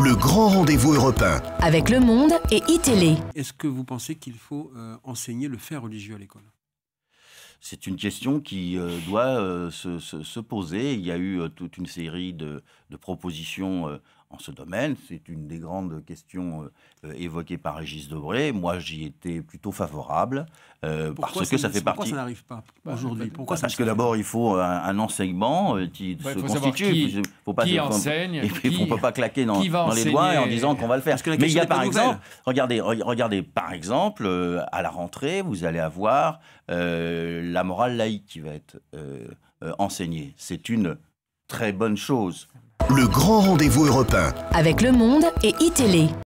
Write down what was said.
le grand rendez-vous européen. Avec Le Monde et iTélé. Est-ce que vous pensez qu'il faut euh, enseigner le fait religieux à l'école c'est une question qui euh, doit euh, se, poser. Il y a eu toute une série de, de propositions en ce domaine. C'est une des grandes questions euh, euh, évoquées par Régis Debray. Moi, j'y étais plutôt favorable euh, parce que ça, fait partie. Pourquoi ça n'arrive pas bah, aujourd'hui Pourquoi Parce que d'abord, il faut un, enseignement qui se constitue. Il faut pas Et puis, on ne peut pas claquer dans, les doigts en disant qu'on va le faire. Mais il y a par exemple, regardez, regardez, par exemple, à la rentrée, vous allez avoir la morale laïque qui va être enseignée. C'est une très bonne chose le grand rendez-vous européen. Avec Le Monde et iTélé.